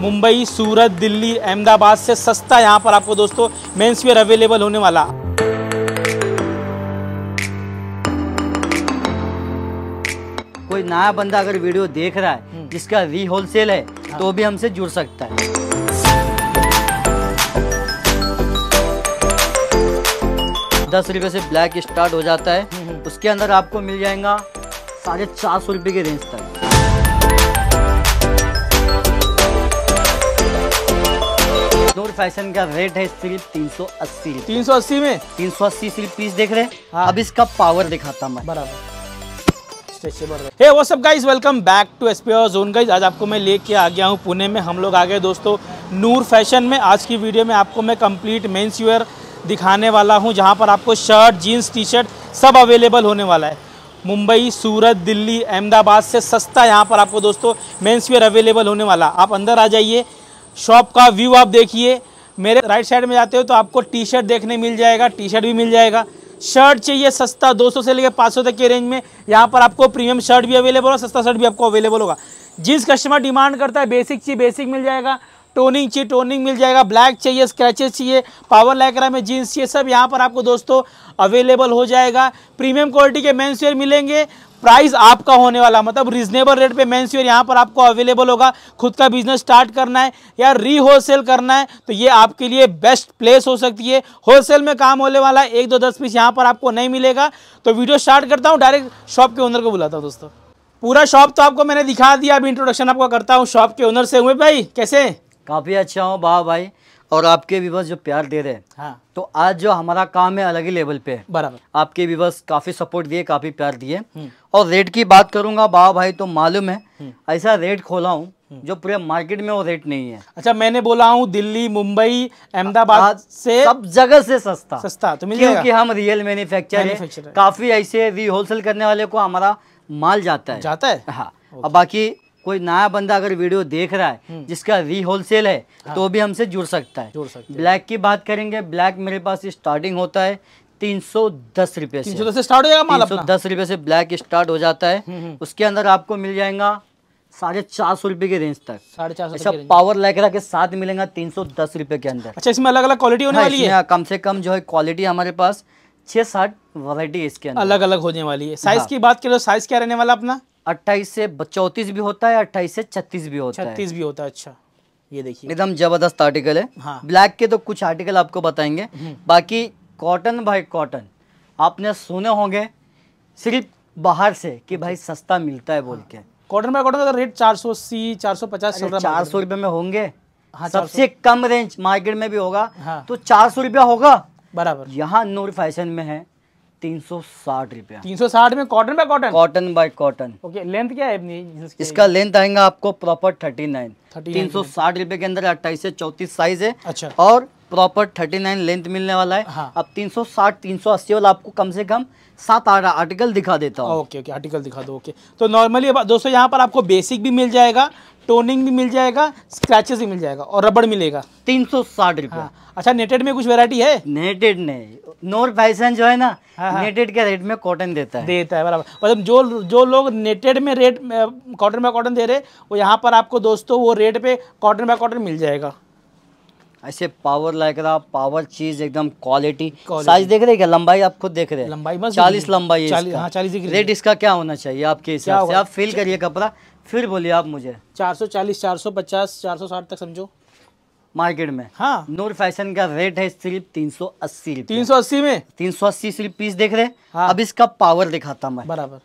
मुंबई सूरत दिल्ली अहमदाबाद से सस्ता यहाँ पर आपको दोस्तों मेन्स वेयर अवेलेबल होने वाला कोई नया बंदा अगर वीडियो देख रहा है हम्म। जिसका री होलसेल है तो हाँ। भी हमसे जुड़ सकता है दस रुपये से ब्लैक स्टार्ट हो जाता है हम्म। उसके अंदर आपको मिल जाएगा साढ़े चार सौ रुपये के रेंज तक आदोर फैशन का रेट है सिर्फ तीन सौ अस्सी तीन सौ अस्सी में तीन सौ अस्सी सिर्फ पीस देख रहे हैं हाँ। अब इसका पावर दिखाता मैं बराबर हे वो सब welcome back to S zone guys आज आपको मैं लेके आ गया हूँ पुणे में हम लोग आ गए दोस्तों नूर फैशन में आज की वीडियो में आपको मैं कंप्लीट मेन्स वेयर दिखाने वाला हूँ जहाँ पर आपको शर्ट जीन्स टी शर्ट सब अवेलेबल होने वाला है मुंबई सूरत दिल्ली अहमदाबाद से सस्ता यहाँ पर आपको दोस्तों मेन्स वेयर अवेलेबल होने वाला आप अंदर आ जाइए शॉप का व्यू आप देखिए मेरे राइट साइड में जाते हो तो आपको टी शर्ट देखने मिल जाएगा टी शर्ट भी मिल जाएगा शर्ट चाहिए सस्ता 200 से लेकर 500 तक के रेंज में यहाँ पर आपको प्रीमियम शर्ट भी अवेलेबल होगा सस्ता शर्ट भी आपको अवेलेबल होगा जिस कस्टमर डिमांड करता है बेसिक चाहिए बेसिक मिल जाएगा टोनिंग चाहिए टोनिंग मिल जाएगा ब्लैक चाहिए स्क्रैचेस चाहिए पावर लैकरा में जीन्स चाहिए सब यहाँ पर आपको दोस्तों अवेलेबल हो जाएगा प्रीमियम क्वालिटी के मेन्सवेयर मिलेंगे प्राइस आपका होने वाला मतलब रीजनेबल रेट पे मेन्स यहाँ पर आपको अवेलेबल होगा खुद का बिजनेस स्टार्ट करना है या री होलसेल करना है तो ये आपके लिए बेस्ट प्लेस हो सकती है होलसेल में काम होने वाला है एक दो दस पीस यहाँ पर आपको नहीं मिलेगा तो वीडियो स्टार्ट करता हूँ डायरेक्ट शॉप के ओनर को बुलाता हूँ दोस्तों पूरा शॉप तो आपको मैंने दिखा दिया अभी इंट्रोडक्शन आपको करता हूँ शॉप के ओनर से हुए भाई कैसे काफ़ी अच्छा हूँ भाव भाई और आपके विवर्स जो प्यार दे रहे हैं हाँ। तो आज जो हमारा काम है अलग ही लेवल पे बराबर आपके विवर्स काफी सपोर्ट दिए काफी प्यार दिए हम्म। और रेट की बात करूंगा बाबा भाई तो मालूम है हम्म। ऐसा रेट खोला हूँ हम्म। जो पूरे मार्केट में वो रेट नहीं है अच्छा मैंने बोला हूँ दिल्ली मुंबई अहमदाबाद से सब जगह से सस्ता सस्ता तो मिल क्योंकि हम रियल मैन्युफैक्चर काफी ऐसे री होलसेल करने वाले को हमारा माल जाता है जाता है हाँ और बाकी कोई नया बंदा अगर वीडियो देख रहा है हम्म। जिसका री होलसेल है हाँ। तो भी हमसे जुड़ सकता है जुड़ सकता ब्लैक की बात करेंगे ब्लैक मेरे पास स्टार्टिंग होता है तीन सौ दस रुपए से तीन सौ स्टार्ट हो जाएगा तीन सौ दस रुपए से ब्लैक स्टार्ट हो जाता है हम्म, हम्म। उसके अंदर आपको मिल जाएगा साढ़े चार सौ रुपए के रेंज तक साढ़े चार सौ पावर लैकड़ा के साथ मिलेगा तीन सौ दस रुपए के अंदर अच्छा इसमें अलग अलग क्वालिटी होने हाँ, वाली है कम से कम जो है क्वालिटी हमारे पास छह साठ वरायटी इसके अंदर अलग अलग होने वाली है साइज हाँ। की बात करें साइज तो क्या रहने वाला अपना अट्ठाईस से चौतीस भी होता है अट्ठाईस से छत्तीस भी होता है छत्तीस भी होता है अच्छा ये देखिए एकदम जबरदस्त आर्टिकल है हाँ। ब्लैक के तो कुछ आर्टिकल आपको बताएंगे हम्म। बाकी कॉटन भाई कॉटन आपने सुने होंगे सिर्फ बाहर से कि भाई अच्छा। सस्ता मिलता है बोल हाँ। के कॉटन बाय कॉटन का रेट तो चार सौ अस्सी चार सौ पचास चल रहा है चार सौ रुपये में होंगे हाँ, सबसे कम रेंज मार्केट में भी होगा हाँ, तो चार सौ रुपया होगा बराबर यहाँ नूर फैशन में है तीन सौ साठ तीन सौ साठ में cotton by cotton cotton by cotton okay length क्या है इसका लेंथ आएगा आपको प्रॉपर थर्टी नाइन तीन सौ साठ रुपए के अंदर अट्ठाईस से चौतीस साइज है अच्छा और प्रॉपर थर्टी नाइन लेंथ मिलने वाला है हाँ। अब तीन सौ साठ तीन सौ अस्सी वाला आपको कम से कम सात आठ आर्टिकल दिखा देता हूँ ओके ओके आर्टिकल दिखा दो ओके तो नॉर्मली दोस्तों यहाँ पर आपको बेसिक भी मिल जाएगा टोनिंग भी मिल जाएगा स्क्रैचेस भी मिल जाएगा और रबड़ मिलेगा तीन सौ साठ रुपये हाँ। अच्छा नेटेड में कुछ वेरायटी है नेटेड नहीं नोर फैसन जो है ना हाँ। नेटेड हाँ। के रेट में कॉटन देता है देता है बराबर मतलब जो जो लोग नेटेड में रेट कॉटन बाय कॉटन दे रहे वो यहाँ पर आपको दोस्तों वो रेट पे कॉटन बाय कॉटन मिल जाएगा ऐसे पावर लाइक रहा पावर चीज एकदम क्वालिटी साइज देख रहे क्या लंबाई आप खुद देख रहे हैं लंबाई चालीस लंबाई है चालीस हाँ चालीस रेट इसका क्या होना चाहिए आपके हिसाब से आप फील अच्छा। करिए कपड़ा फिर बोलिए आप मुझे 440, 450, 460 तक समझो मार्केट में हाँ नूर फैशन का रेट है सिर्फ तीन सौ अस्सी तीन सौ अस्सी में तीन सौ अस्सी सिर्फ पीस देख रहे हाँ। अब इसका पावर दिखाता मैं बराबर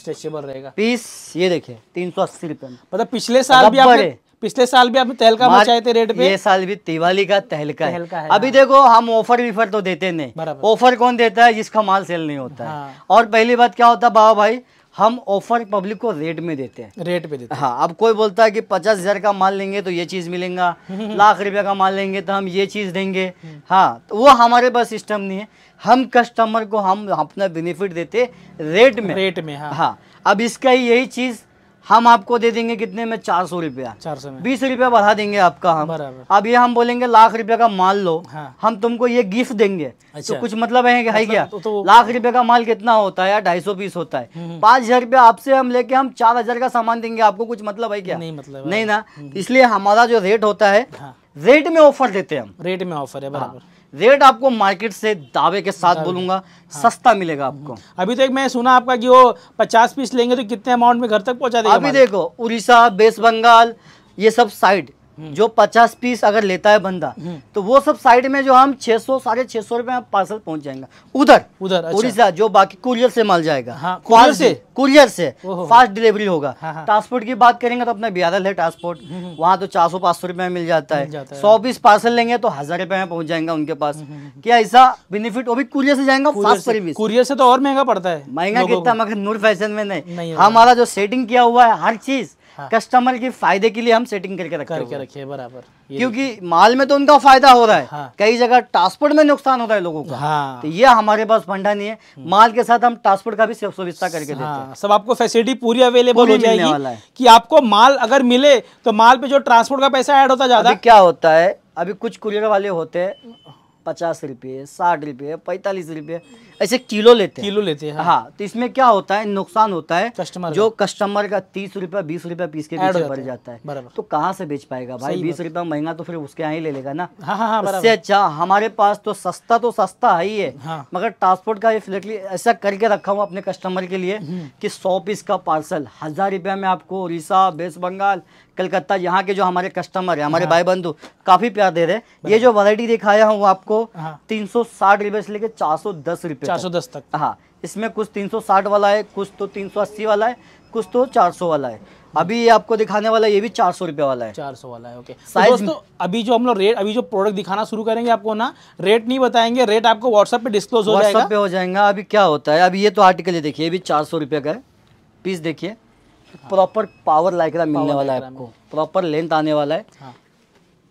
स्ट्रेचेबल रहेगा पीस ये देखे तीन सौ अस्सी रुपये मतलब पिछले साल भी आपने पिछले साल भी आपने तहलका मचाए थे रेट पे ये साल भी दिवाली का तहलका, तहलका है, है अभी हाँ। देखो हम ऑफर विफर तो देते नहीं ऑफर कौन देता है जिसका माल सेल नहीं होता है हाँ। और पहली बात क्या होता है बाबा भाई हम ऑफर पब्लिक को रेट में देते हैं रेट पे देते हैं हाँ अब कोई बोलता है कि पचास हजार का माल लेंगे तो ये चीज मिलेगा लाख रुपया का माल लेंगे तो हम ये चीज देंगे हाँ तो वो हमारे पास सिस्टम नहीं है हम कस्टमर को हम अपना बेनिफिट देते रेट में रेट में हाँ, हाँ अब इसका यही चीज़ हम आपको दे देंगे कितने में चार सौ रुपया चार सौ बीस रुपया बढ़ा देंगे आपका हम बराबर अब ये हम बोलेंगे लाख रुपए का माल लो हाँ। हम तुमको ये गिफ्ट देंगे तो अच्छा। तो कुछ मतलब है कि मतलब क्या तो, तो... लाख रुपए का माल कितना होता है ढाई सौ पीस होता है हम्म, हम्म। पांच हजार रुपया आपसे हम लेके हम चार हजार का सामान देंगे आपको कुछ मतलब है क्या नहीं मतलब नहीं ना हम्म। इसलिए हमारा जो रेट होता है रेट हाँ। में ऑफर देते हैं हम रेट में ऑफर है बराबर रेट आपको मार्केट से दावे के साथ बोलूंगा हाँ। सस्ता मिलेगा आपको हम्म। अभी तक तो मैं सुना आपका कि वो पचास पीस लेंगे तो कितने अमाउंट में घर तक पहुंचा देगा अभी देखो उड़ीसा वेस्ट बंगाल ये सब साइड हम्म। जो पचास पीस अगर लेता है बंदा हम्म। तो वो सब साइड में जो हम छे सौ साढ़े छह सौ रुपए पार्सल पहुंच जाएंगे उधर उधर अच्छा। उड़ीसा अच्छा। जो बाकी कुरियर से माल जाएगा हाँ, कुरियर से कुरियर से फास्ट डिलीवरी होगा हाँ, ट्रांसपोर्ट हाँ। की बात करेंगे तो अपना बिहार है ट्रांसपोर्ट हम्म, वहाँ तो चार सौ पाँच सौ रुपए में मिल जाता है सौ बीस पार्सल लेंगे तो हजार रुपए में पहुंच जाएंगे उनके पास क्या ऐसा बेनिफिट वो भी कुरियर से जाएगा फास्ट सर्विस कुरियर से तो और महंगा पड़ता है महंगा कितना मगर नूर फैशन में नहीं हमारा जो सेटिंग किया हुआ है हर चीज हाँ। कस्टमर के फायदे के लिए हम सेटिंग करके रखे करके रखे बराबर क्योंकि माल में तो उनका फायदा हो रहा है हाँ। कई जगह ट्रांसपोर्ट में नुकसान होता है लोगों का हाँ। तो ये हमारे पास फंडा नहीं है हम्म। माल के साथ हम ट्रांसपोर्ट का भी सुविधा करके देते हैं हाँ, सब आपको फैसिलिटी पूरी अवेलेबल हो जाएगी कि आपको माल अगर मिले तो माल पे जो ट्रांसपोर्ट का पैसा एड होता जाता है क्या होता है अभी कुछ कुरियर वाले होते हैं पचास रुपये साठ रुपये पैंतालीस रुपये ऐसे किलो लेते हैं किलो लेते हैं हाँ।, हाँ।, तो इसमें क्या होता है नुकसान होता है कस्टमर जो कस्टमर का तीस रुपया बीस रुपया पीस के बढ़ जाता है तो कहाँ से बेच पाएगा भाई बीस रुपया महंगा तो फिर उसके यहाँ ही ले लेगा ना उससे हाँ, हाँ, अच्छा हमारे पास तो सस्ता तो सस्ता है ही है मगर ट्रांसपोर्ट का ऐसा करके रखा हुआ अपने कस्टमर के लिए हम्म। की सौ पीस का पार्सल हजार रुपया में आपको उड़ीसा वेस्ट बंगाल कलकत्ता यहाँ के जो हमारे कस्टमर है हमारे भाई बंधु काफी प्यार दे रहे ये जो वरायटी दिखाया हूँ आपको तीन सौ साठ रुपए से लेकर चार सौ दस रुपए 410 तक हाँ इसमें कुछ 360 वाला है कुछ तो 380 वाला है कुछ तो 400 वाला है अभी ये आपको दिखाने वाला ये भी चार सौ रुपये वाला है चार सौ वाला है ओके साइज तो अभी जो हम लोग रेट अभी जो प्रोडक्ट दिखाना शुरू करेंगे आपको ना रेट नहीं बताएंगे रेट आपको व्हाट्सएप पे डिस्क्लोज हो जाएगा पे हो जाएगा अभी क्या होता है अभी ये तो आर्टिकल ही देखिए ये भी चार सौ का है पीस देखिए प्रॉपर पावर लाइकरा मिलने वाला है आपको प्रॉपर लेंथ आने वाला है हाँ।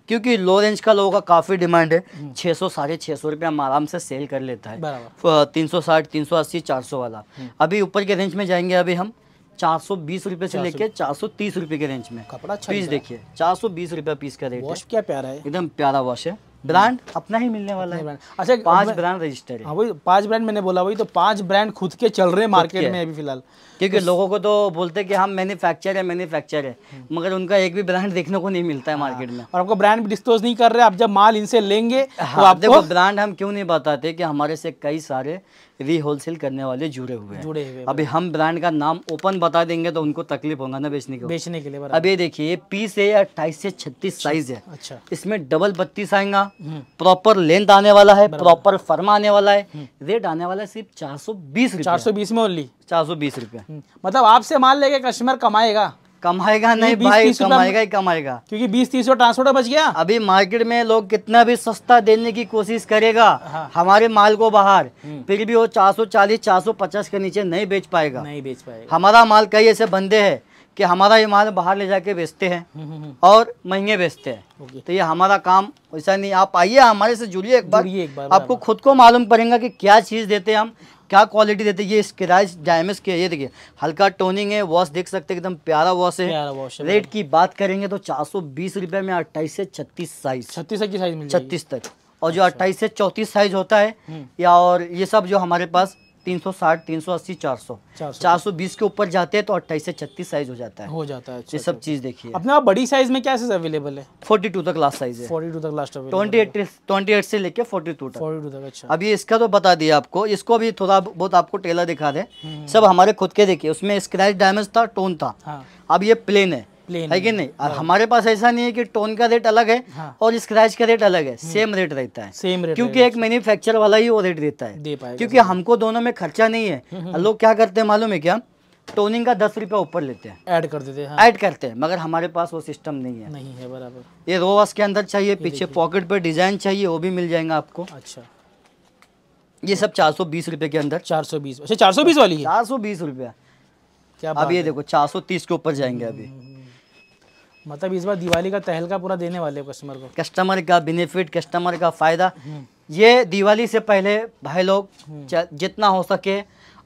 क्योंकि लो रेंज का लोगों का काफ़ी डिमांड है हम्म। छह सौ साढ़े छह सौ रुपया हम आराम से सेल कर लेता है तीन सौ साठ तीन सौ अस्सी चार सौ वाला हम्म। अभी ऊपर के रेंज में जाएंगे अभी हम चार सौ बीस रुपए से लेके चार सौ तीस रुपए के रेंज में कपड़ा पीस अच्छा देखिए चार सौ बीस रुपया पीस का रेट वॉश क्या प्यारा है एकदम प्यारा वॉश है ब्रांड अपना ही मिलने वाला है अच्छा पांच ब्रांड रजिस्टर्ड है हाँ, वही पांच ब्रांड मैंने बोला वही तो पांच ब्रांड खुद के चल रहे हैं मार्केट में अभी फिलहाल क्योंकि लोगों को तो बोलते हैं कि हम मैन्युफैक्चर है मैन्युफैक्चर है मगर उनका एक भी ब्रांड देखने को नहीं मिलता है मार्केट हाँ। में और आपको ब्रांड डिस्कलोज नहीं कर रहे आप जब माल इनसे लेंगे तो हाँ, आप देखो ब्रांड हम क्यों नहीं बताते कि हमारे से कई सारे री होलसेल करने वाले जुड़े हुए हैं जुड़े हुए अभी हम ब्रांड का नाम ओपन बता देंगे तो उनको तकलीफ होगा ना बेचने के बेचने के लिए अब ये देखिए पीस है अट्ठाईस से छत्तीस साइज अच्छा, है अच्छा इसमें डबल बत्तीस आएगा प्रॉपर हम्म। लेंथ आने वाला है प्रॉपर फर्मा आने वाला है रेट हम्म। आने वाला है सिर्फ चार सौ बीस चार सौ बीस में ओनली चार सौ बीस हम्म। मतलब आपसे माल लेके कस्टमर कमाएगा कमाएगा नहीं भाई कमाएगा ही कमाएगा क्योंकि बीस तीस ट्रांसपोर्टर बच गया अभी मार्केट में लोग कितना भी सस्ता देने की कोशिश करेगा हाँ। हमारे माल को बाहर हम्म। फिर भी वो चार सौ चालीस चार सौ पचास के नीचे नहीं बेच पाएगा नहीं बेच पाएगा हमारा माल कई ऐसे बंदे हैं कि हमारा ये माल बाहर ले जाके बेचते हैं हम्म, हम्म, और महंगे बेचते हैं तो ये हमारा काम ऐसा नहीं आप आइए हमारे से जुड़िए एक बार, आपको खुद को मालूम पड़ेगा की क्या चीज़ देते हैं हम क्या क्वालिटी देते ये स्क्रैच डायमेज के ये देखिए हल्का टोनिंग है वॉश देख सकते एकदम प्यारा वॉश है रेट की बात करेंगे तो चार सौ बीस रुपये में अट्ठाईस से छत्तीस साइज छत्तीस की साइज छत्तीस तक और जो अच्छा। अट्ठाईस से चौंतीस साइज होता है हम्म। या और ये सब जो हमारे पास तीन सौ साठ तीन सौ अस्सी चार सौ चार सौ बीस के ऊपर जाते हैं तो अट्ठाईस से छत्तीस साइज हो जाता है हो जाता है ये अच्छा, सब अच्छा। चीज देखिए अपना बड़ी साइज में क्या साइज अवेलेबल है फोर्टी टू तक लास्ट साइज है टू तक ट्वेंटी लेके फोर्टी टू तक फोर्टी टू तक अच्छा अभी इसका तो बता दिया आपको इसको अभी थोड़ा बहुत आपको टेलर दिखा दे हम्म। सब हमारे खुद के देखिए उसमें स्क्रैच डैमेज था टोन था हाँ। अब ये प्लेन है प्लेन है कि नहीं और हाँ। हमारे पास ऐसा नहीं है कि टोन का रेट अलग है हाँ। और स्क्रैच का रेट अलग है सेम हम्म। रेट रहता है सेम रेट क्योंकि एक मैन्युफैक्चर वाला ही वो रेट देता है दे क्योंकि हमको दोनों में खर्चा नहीं है हम्म, हम्म, लोग क्या करते हैं मालूम है क्या टोनिंग का दस रुपया ऊपर लेते हैं ऐड कर देते हैं ऐड हाँ। करते हैं मगर हमारे पास वो सिस्टम नहीं है नहीं है बराबर ये रोवास के अंदर चाहिए पीछे पॉकेट पर डिजाइन चाहिए वो भी मिल जाएगा आपको अच्छा ये सब चार सौ बीस रुपए के अंदर चार सौ बीस अच्छा चार सौ बीस वाली चार सौ बीस रुपया अब ये देखो चार सौ तीस के ऊपर जाएंगे अभी मतलब इस बार दिवाली का तहलका पूरा देने वाले कस्टमर को कस्टमर का बेनिफिट कस्टमर का फ़ायदा ये दिवाली से पहले भाई लोग हम्म। जितना हो सके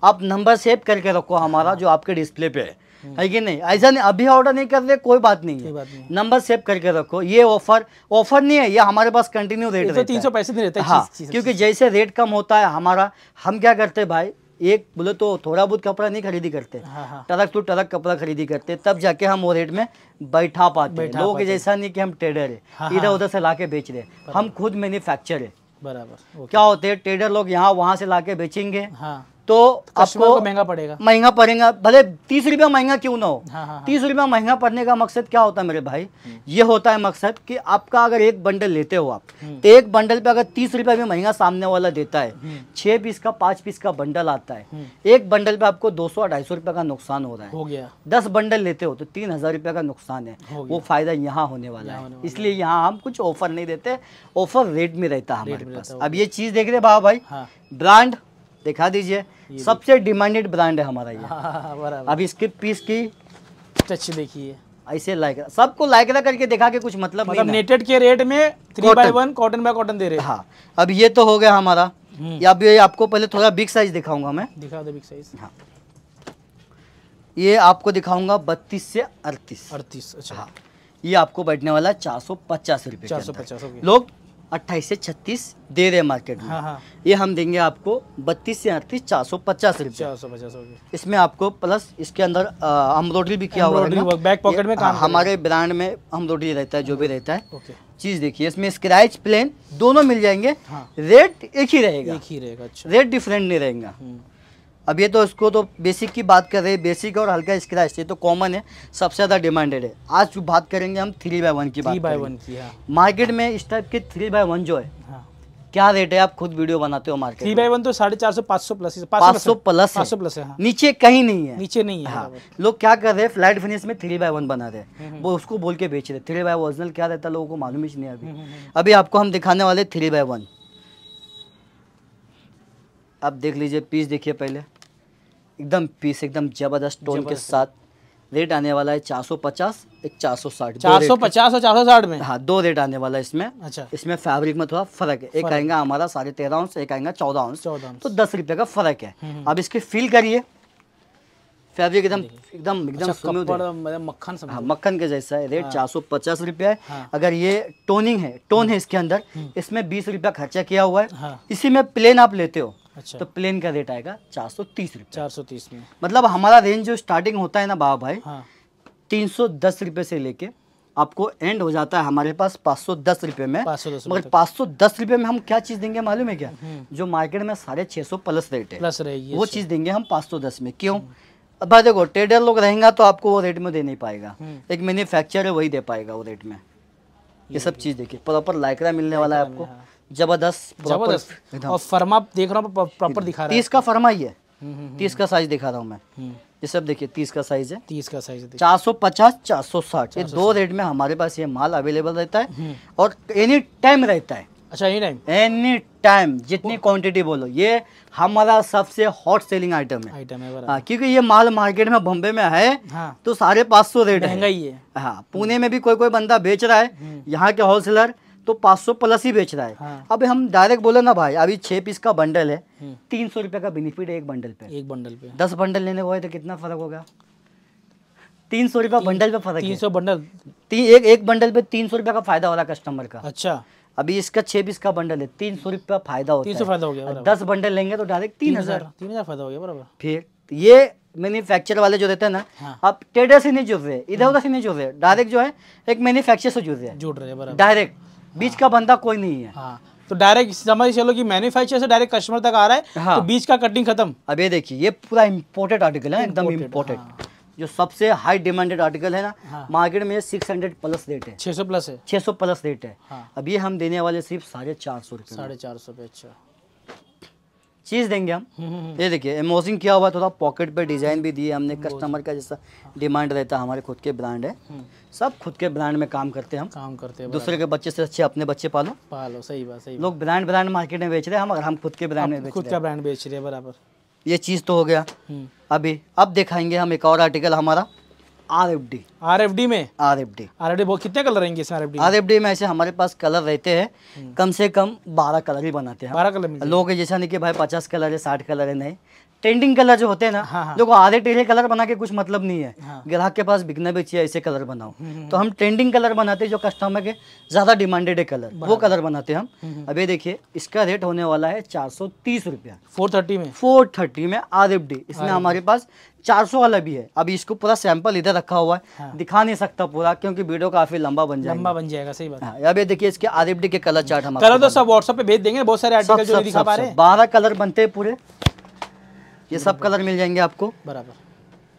आप नंबर सेव करके रखो हमारा जो आपके डिस्प्ले पे हम्म। है कि नहीं ऐसा नहीं अभी ऑर्डर नहीं कर रहे कोई बात नहीं है नंबर सेव करके रखो ये ऑफर ऑफर नहीं है ये हमारे पास कंटिन्यू तो रेट तीन सौ पैसे नहीं रहता हाँ क्योंकि जैसे रेट कम होता है हमारा हम क्या करते भाई एक बोले तो थोड़ा बहुत कपड़ा नहीं खरीदी करते हाँ।, हाँ। टलक टू तो टलक कपड़ा खरीदी करते तब जाके हम वो रेट में बैठा पाते बैठा लोग जैसा नहीं कि हम ट्रेडर है हाँ। इधर हाँ। उधर से लाके बेच रहे हम खुद मैन्युफैक्चर है बराबर क्या होते हैं ट्रेडर लोग यहाँ वहाँ से लाके बेचेंगे हाँ। तो आपको महंगा पड़ेगा महंगा पड़ेगा भले तीस रुपया महंगा क्यों ना हो हाँ, हाँ, हाँ। तीस रुपया महंगा पड़ने का मकसद क्या होता है मेरे भाई हम्म। ये होता है मकसद कि आपका अगर एक बंडल लेते हो आप हम्म। तो एक बंडल पे अगर तीस रुपया भी महंगा सामने वाला देता है हम्म। छह पीस का पांच पीस का बंडल आता है एक बंडल पे आपको दो सौ ढाई सौ रुपये का नुकसान हो रहा है हो गया दस बंडल लेते हो तो तीन हजार का नुकसान है वो फायदा यहाँ होने वाला है इसलिए यहाँ हम कुछ ऑफर नहीं देते ऑफर रेट में रहता है हमारे पास अब ये चीज़ देख रहे भाव भाई ब्रांड हाँ। दिखा दीजिए सबसे डिमांडेड ब्रांड है हमारा ये अब इसके पीस की टच देखिए ऐसे लाइक सबको लाइकरा करके दिखा के कुछ मतलब मतलब नेटेड के रेट में three by one cotton by cotton दे रहे हाँ अब ये तो हो गया हमारा हम्म। या अभी आपको पहले थोड़ा बिग साइज दिखाऊंगा मैं दिखा दो बिग साइज हाँ ये आपको दिखाऊंगा बत्तीस से अड़तीस अड़तीस अच्छा हाँ ये आपको बैठने वाला चार सौ पचास रुपये चार सौ पचास लोग अट्ठाईस से छत्तीस दे रहे मार्केट में हाँ हाँ। ये हम देंगे आपको बत्तीस से अड़तीस चार सौ पचास चार सौ पचास इसमें आपको प्लस इसके अंदर एम्ब्रॉयडरी भी किया हुआ है बैक पॉकेट में काम हाँ, हमारे ब्रांड में एम्ब्रॉयडरी रहता है जो भी रहता है चीज देखिए इसमें स्क्रैच प्लेन दोनों मिल जाएंगे रेट हाँ। एक ही रहेगा एक ही रहेगा रेट अच्छा। डिफरेंट नहीं रहेगा हम्म। अब ये तो इसको तो बेसिक की बात कर रहे हैं बेसिक और हल्का स्क्रैच ये तो कॉमन है सबसे ज़्यादा डिमांडेड है आज जो बात करेंगे हम थ्री बाय वन की बात बाय वन की हाँ। मार्केट में इस टाइप के थ्री बाय वन जो है हाँ। क्या रेट है आप खुद वीडियो बनाते हो मार्केट थ्री बाय वन तो साढ़े चार सौ पाँच सौ प्लस पाँच सौ प्लस पाँच सौ प्लस है हाँ। नीचे कहीं नहीं है नीचे नहीं है हाँ। लोग क्या कर रहे हैं फ्लैट फिनिश में थ्री बाय वन बना रहे हैं हम्म, हम्म। वो उसको बोल के बेच रहे थ्री बाय ओरिजिनल क्या रहता है लोगों को मालूम ही नहीं अभी हम्म, अभी आपको हम दिखाने वाले थ्री बाय वन आप देख लीजिए पीस देखिए पहले एकदम पीस एकदम जबरदस्त टोन के साथ रेट आने वाला है 450 एक 460 450 और 460 में हाँ दो रेट आने वाला है इसमें अच्छा इसमें फैब्रिक में थोड़ा फर्क है एक आएगा हमारा साढ़े तेरह आउंस एक आएगा चौदह आउंस तो दस रुपये का फर्क है हम्म, हम्म। अब इसके फील करिए फैब्रिक एकदम एकदम एकदम अच्छा, मतलब मक्खन हाँ, मक्खन के जैसा है रेट हाँ। चार सौ पचास रुपया है हाँ। अगर ये टोनिंग है टोन है हम्म। इसके अंदर इसमें बीस रुपया खर्चा किया हुआ है हाँ। इसी में प्लेन आप लेते हो अच्छा। तो प्लेन का रेट आएगा चार सौ तीस रूपए चार सौ तीस में मतलब हमारा रेंज जो स्टार्टिंग होता है ना बाबा भाई हाँ। तीन सौ दस रूपए से लेके आपको एंड हो जाता है हमारे पास पाँच सौ दस रुपये में मगर पाँच सौ दस रुपये में हम क्या चीज़ देंगे मालूम है क्या हम्म। जो मार्केट में साढ़े छह सौ प्लस रेट है प्लस रहेगी वो चीज़ देंगे हम पाँच सौ दस में क्यों हम्म। अब भाई देखो ट्रेडर लोग रहेंगे तो आपको वो रेट में दे नहीं पाएगा हम्म। एक मैन्युफैक्चर है वही दे पाएगा वो रेट में ये सब चीज़ देखिए प्रॉपर लाइकरा मिलने वाला है आपको जबरदस्त जबरदस्त और फर्मा देख रहा हूँ प्रॉपर दिखा रहा है तीस का फर्मा ही है हम्म, हम्म, हम्म। तीस का साइज दिखा रहा हूँ मैं ये सब देखिए तीस का साइज है तीस का साइज चार सौ पचास चार सौ साठ ये दो रेट में हमारे पास ये माल अवेलेबल रहता है और एनी टाइम रहता है अच्छा एनी टाइम एनी टाइम जितनी क्वांटिटी बोलो ये हमारा सबसे हॉट सेलिंग आइटम है आइटम है हाँ, क्योंकि ये माल मार्केट में बॉम्बे में है हाँ, तो साढ़े पाँच सौ रेट महंगा ही है हाँ पुणे में भी कोई कोई बंदा बेच रहा है यहाँ के होलसेलर तो 500 प्लस ही बेच रहा है हाँ। अब हम डायरेक्ट बोले ना भाई अभी छह पीस का बंडल है हम्म। तीन सौ रुपये का बेनिफिट है एक बंडल पे एक बंडल पे दस बंडल लेने वाले तो कितना फर्क होगा तीन सौ रुपया बंडल पे फर्क तीन सौ बंडल एक एक बंडल पे तीन सौ रुपया का फायदा हो रहा कस्टमर का अच्छा अभी इसका छह पीस का बंडल है तीन सौ रुपया फायदा होता है फायदा हो गया दस बंडल लेंगे तो डायरेक्ट तीन हजार तीन हजार फायदा हो गया बराबर फिर ये मैन्युफैक्चर वाले जो रहते हैं ना हाँ। आप ट्रेडर से नहीं जुड़ रहे इधर उधर से नहीं जुड़ रहे डायरेक्ट जो है एक मैन्युफैक्चर से जुड़ रहे जुड़ रहे डायरेक्ट बीच का बंदा कोई नहीं है हाँ, तो डायरेक्ट समझ चलो कि मैन्युफैक्चर से डायरेक्ट कस्टमर तक आ रहा है तो हाँ। तो बीच का कटिंग खत्म अब ये देखिए ये पूरा इम्पोर्टेड आर्टिकल है एकदम इम्पोर्टेड हाँ। जो सबसे हाई डिमांडेड आर्टिकल है ना हाँ। मार्केट में सिक्स हंड्रेड प्लस रेट है छह सौ प्लस है छह सौ प्लस रेट है हाँ। अब ये हम देने वाले सिर्फ साढ़े चार सौ रुपए साढ़े चार सौ रुपए अच्छा चीज़ देंगे हम ये देखिए एमोजिंग किया हुआ थोड़ा पॉकेट तो पे डिज़ाइन भी दिए हमने कस्टमर का जैसा डिमांड रहता है हमारे खुद के ब्रांड है हम्म। सब खुद के ब्रांड में काम करते हैं हम काम करते हैं दूसरे के बच्चे से अच्छे अपने बच्चे पालो पालो सही बात सही लोग ब्रांड ब्रांड मार्केट में बेच रहे हैं हम अगर हम खुद के ब्रांड में खुद का ब्रांड बेच रहे हैं बराबर ये चीज़ तो हो गया हम्म। अभी अब दिखाएंगे हम एक और आर्टिकल हमारा आर एफ में आर एफ बहुत कितने कलर रहेंगे आर एफ में ऐसे हमारे पास कलर रहते हैं हम्म। कम से कम बारह कलर ही बनाते हैं बारह कलर लोग जैसा नहीं कि भाई पचास कलर है साठ कलर है नहीं ट्रेंडिंग कलर जो होते हैं ना हाँ हाँ। आधे टेढ़े कलर बना के कुछ मतलब नहीं है हाँ। ग्राहक के पास बिकना भी चाहिए ऐसे कलर बनाओ हम्म, हम्म, तो हम ट्रेंडिंग कलर बनाते हैं जो कस्टमर के ज़्यादा डिमांडेड है कलर वो कलर बनाते हैं हम अभी देखिए इसका रेट होने वाला है चार सौ तीस रुपया फोर थर्टी में फोर थर्टी में आर एफ डी इसमें हमारे पास 400 वाला भी है अभी इसको पूरा सैंपल इधर रखा हुआ है हाँ। दिखा नहीं सकता पूरा क्योंकि वीडियो काफी लंबा बन जाएगा लंबा बन जाएगा सही बात है हाँ। अभी देखिए इसके आरएफडी के कलर चार्ट हम कलर तो सब व्हाट्सएप पे भेज देंगे बहुत सारे आर्टिकल जो दिखा पा रहे हैं बारह कलर बनते हैं पूरे ये सब कलर मिल जाएंगे आपको बराबर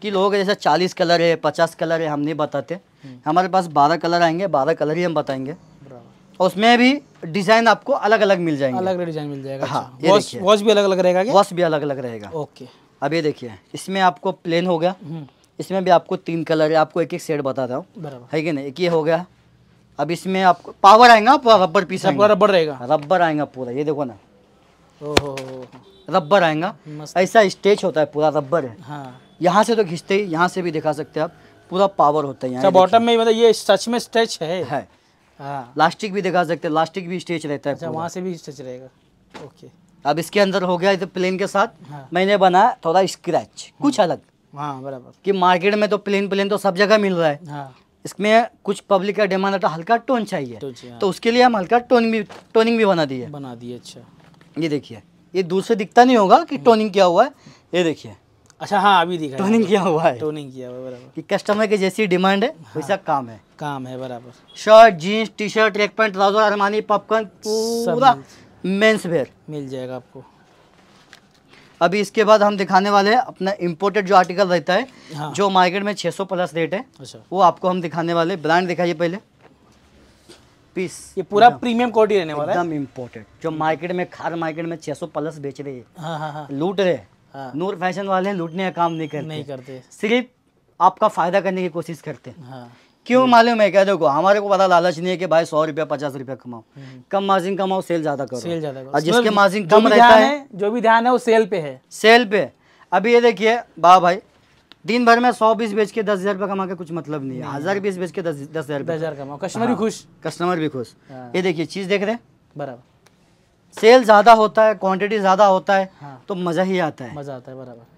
की लोग जैसे चालीस कलर है पचास कलर है हम नहीं बताते हम्म। हमारे पास बारह कलर आएंगे बारह कलर ही हम बताएंगे उसमें भी डिजाइन आपको अलग अलग मिल जाएंगे अलग अलग डिजाइन मिल जाएगा हाँ वॉश अच्छा। भी अलग अलग रहेगा वॉश भी अलग अलग रहेगा ओके अब ये देखिए इसमें आपको प्लेन हो गया हम्म। इसमें भी आपको तीन कलर है आपको एक एक सेट बताता हूँ है कि नहीं एक ये हो गया अब इसमें आपको पावर आएगा पूरा रबड़ पीस आएगा रबर रहेगा रबर आएगा पूरा ये देखो ना ओहो रबर आएगा ऐसा स्टेच होता है पूरा रबर है हाँ। यहाँ से तो घिसते ही यहाँ से भी दिखा सकते हैं आप पूरा पावर होता है बॉटम अच्छा, में मतलब ये सच में स्ट्रेच है, है। लास्टिक हाँ। भी दिखा सकते हैं लास्टिक भी स्टेच रहता है अच्छा, वहाँ से भी स्ट्रेच रहेगा ओके अब इसके अंदर हो गया प्लेन के साथ हाँ। मैंने बनाया थोड़ा स्क्रैच कुछ हाँ। अलग हाँ बराबर कि मार्केट में तो प्लेन प्लेन तो सब जगह मिल रहा है हाँ। इसमें कुछ पब्लिक का डिमांड था तो हल्का टोन चाहिए तो, तो उसके लिए हम हल्का टोनिंग भी टोनिंग भी बना दिए बना दिए अच्छा ये देखिए ये दूर से दिखता नहीं होगा कि टोनिंग हाँ। क्या हुआ है ये देखिए अच्छा हाँ अभी दिखा टोनिंग किया हुआ है टोनिंग किया हुआ बराबर कि कस्टमर की जैसी डिमांड है हाँ। वैसा काम है काम है बराबर shirt jeans T shirt track pant trouser Armani popcorn पूरा मेंस वेयर मिल जाएगा आपको अभी इसके बाद हम दिखाने वाले हैं अपना इम्पोर्टेड जो आर्टिकल रहता है हाँ। जो मार्केट में 600 प्लस रेट है अच्छा। वो आपको हम दिखाने वाले ब्रांड दिखाइए पहले पीस ये पूरा प्रीमियम क्वालिटी रहने वाला है एकदम इम्पोर्टेड जो मार्केट में खार मार्केट में 600 प्लस बेच रहे हैं हाँ, हाँ, हाँ। लूट रहे नूर फैशन वाले लूटने का काम नहीं करते नहीं करते सिर्फ आपका फायदा करने की कोशिश करते हैं क्यों हम्म। मालूम है क्या देखो हमारे को पता लालच नहीं है कि भाई सौ रुपया पचास रुपया कमाओ हम्म। कम मार्जिन कमाओ सेल ज्यादा करो सेल ज्यादा जिसके मार्जिन कम रहता है जो भी ध्यान है वो सेल पे है सेल पे अभी ये देखिए बा भाई दिन भर में सौ बीस बेच के दस हजार रुपये कमा के कुछ मतलब नहीं है हजार बीस बेच के दस दस हजार दस हजार कमाओ कस्टमर हाँ। भी खुश कस्टमर भी खुश हाँ। ये देखिए चीज देख रहे बराबर सेल ज्यादा होता है क्वांटिटी ज्यादा होता है हाँ। तो मजा ही आता है मजा आता है बराबर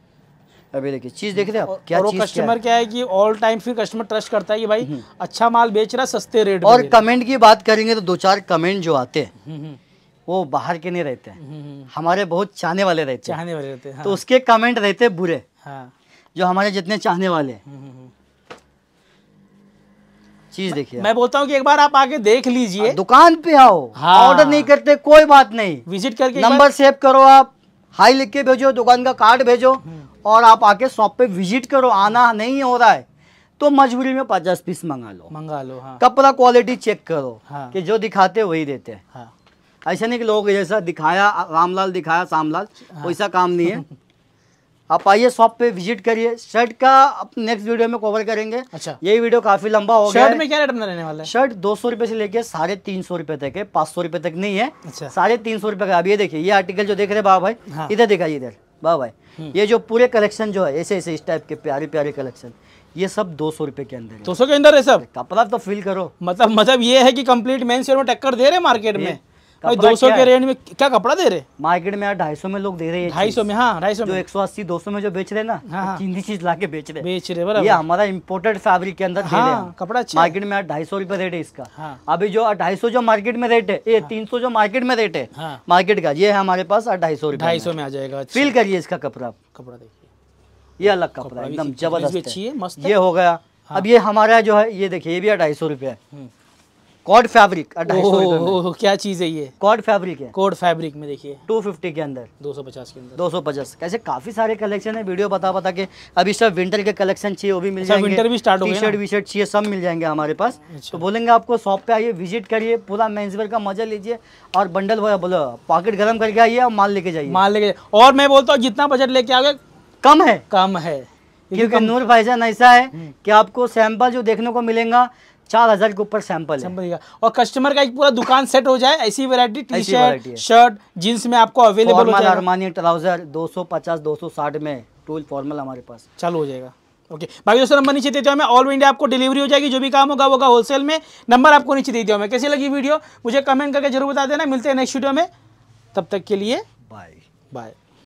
अभी देखिए चीज़ देख रहे हैं आप क्या और चीज़ कस्टमर क्या है कि ऑल टाइम फिर कस्टमर ट्रस्ट करता है कि भाई हम्म। अच्छा माल बेच रहा सस्ते रेट और कमेंट की बात करेंगे तो दो चार कमेंट जो आते हैं हम्म, हम्म। वो बाहर के नहीं रहते हमारे बहुत चाहने वाले रहते चाहने वाले रहते हाँ। तो उसके कमेंट रहते बुरे हाँ। जो हमारे जितने चाहने वाले चीज देखिए मैं बोलता हूँ कि एक बार आप आके देख लीजिए हाँ, दुकान पे आओ ऑर्डर हाँ। नहीं करते कोई बात नहीं विजिट करके नंबर सेव करो आप हाई लिख के भेजो दुकान का कार्ड भेजो और आप आके शॉप पे विजिट करो आना नहीं हो रहा है तो मजबूरी में पचास पीस मंगा लो मंगा लो हाँ। कपड़ा क्वालिटी चेक करो हाँ। कि जो दिखाते वही देते हैं हाँ। ऐसा नहीं कि लोग जैसा दिखाया रामलाल दिखाया शामलाल हाँ। वैसा हाँ। काम नहीं है आप आइए शॉप पे विजिट करिए शर्ट का नेक्स्ट वीडियो में कवर करेंगे अच्छा ये वीडियो काफी लंबा हो शर्ट में क्या रेट रहने वाला है शर्ट दो सौ रुपए से लेके साढ़े तीन सौ रुपए तक है पाँच सौ रुपए तक नहीं है अच्छा साढ़े तीन सौ रुपए का अब ये देखिए ये आर्टिकल जो देख रहे बाबा भाई हाँ। इधर देखा इधर बाबा भाई हम्म। ये जो पूरे कलेक्शन जो है ऐसे ऐसे इस टाइप के प्यारे प्यारे कलेक्शन ये सब दो सौ रुपए के अंदर दो सौ के अंदर है सब कपड़ा तो फील करो मतलब मतलब ये है की कम्प्लीट मेन टक्कर दे रहे मार्केट में भाई दो सौ के रेट में क्या कपड़ा दे रहे मार्केट में यार ढाई सौ में लोग दे रहे हैं ढाई सौ में हाँ ढाई सौ जो एक सौ अस्सी दो सौ में जो बेच रहे ना हाँ, हाँ। चीनी चीज ला के बेच रहे बेच रहे बराबर ये हमारा इम्पोर्टेड फैब्रिक के अंदर हाँ, कपड़ा अच्छा मार्केट में यार ढाई सौ रूपये रेट है इसका हाँ, अभी जो ढाई सौ जो मार्केट में रेट है ये हाँ। तीन सौ जो मार्केट में रेट है मार्केट हाँ। का ये है हमारे पास ढाई सौ ढाई सौ में आ जाएगा फील अच्छा। करिए इसका कपड़ा कपड़ा देखिए ये अलग कपड़ा एकदम जबरदस्त ये हो गया अब ये हमारा जो है ये देखिये ये भी ढाई सौ रुपया कॉड फैब्रिक क्या चीज है ये कॉड फैब्रिक है कॉड फैब्रिक में देखिए 250 के अंदर 250 के अंदर 250 कैसे काफी सारे कलेक्शन है वीडियो बता बता के अभी सब विंटर के कलेक्शन चाहिए वो भी मिल अच्छा, जाएंगे विंटर भी स्टार्ट हो गया टी शर्ट चाहिए सब मिल जाएंगे हमारे पास अच्छा। तो बोलेंगे आपको शॉप पे आइए विजिट करिए पूरा मेन्सवेयर का मजा लीजिए और बंडल बोलो पॉकेट गर्म करके आइए और माल लेके जाइए माल लेके और मैं बोलता हूँ जितना बजट लेके आगे कम है कम है क्योंकि नूर फैजन ऐसा है हम्म। कि आपको सैंपल जो देखने को मिलेगा चार हजार के ऊपर सैंपल है और कस्टमर का एक पूरा दुकान सेट हो जाए ऐसी variety T shirt shirt jeans में आपको अवेलेबल हो अरमानी ट्राउजर 250 260 में टूल फॉर्मल हमारे पास चालू हो जाएगा ओके okay. बाकी दोस्तों नंबर नीचे देते मैं ऑल इंडिया आपको डिलीवरी हो जाएगी जो भी काम होगा होगा होलसेल में नंबर आपको नीचे दे दिया मैं कैसी लगी वीडियो मुझे कमेंट करके जरूर बता देना मिलते हैं नेक्स्ट वीडियो में तब तक के लिए बाय बाय